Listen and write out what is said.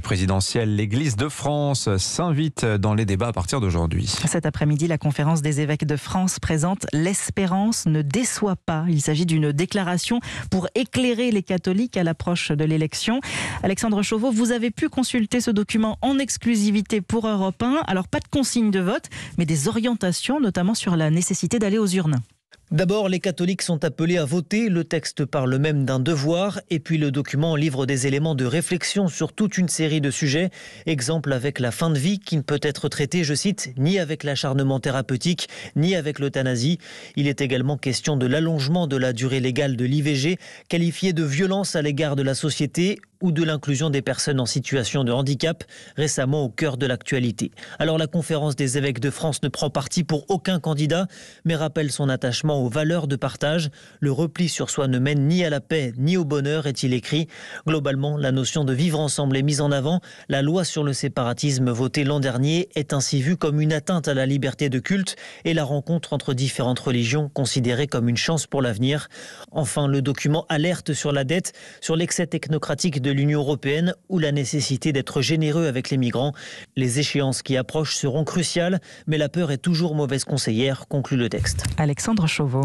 présidentielle, l'Église de France s'invite dans les débats à partir d'aujourd'hui. Cet après-midi, la conférence des évêques de France présente L'espérance ne déçoit pas. Il s'agit d'une déclaration pour éclairer les catholiques à l'approche de l'élection. Alexandre Chauveau, vous avez pu consulter ce document en exclusivité pour Europe 1. Alors, pas de consigne de vote, mais des orientations, notamment sur la nécessité d'aller aux urnes. D'abord, les catholiques sont appelés à voter. Le texte parle même d'un devoir. Et puis, le document livre des éléments de réflexion sur toute une série de sujets. Exemple avec la fin de vie qui ne peut être traitée, je cite, ni avec l'acharnement thérapeutique, ni avec l'euthanasie. Il est également question de l'allongement de la durée légale de l'IVG, qualifiée de violence à l'égard de la société ou de l'inclusion des personnes en situation de handicap, récemment au cœur de l'actualité. Alors la conférence des évêques de France ne prend parti pour aucun candidat, mais rappelle son attachement aux valeurs de partage. Le repli sur soi ne mène ni à la paix ni au bonheur, est-il écrit. Globalement, la notion de vivre ensemble est mise en avant. La loi sur le séparatisme votée l'an dernier est ainsi vue comme une atteinte à la liberté de culte et la rencontre entre différentes religions considérée comme une chance pour l'avenir. Enfin, le document alerte sur la dette, sur l'excès technocratique de l'Union européenne ou la nécessité d'être généreux avec les migrants. Les échéances qui approchent seront cruciales, mais la peur est toujours mauvaise conseillère, conclut le texte. Alexandre Chauveau.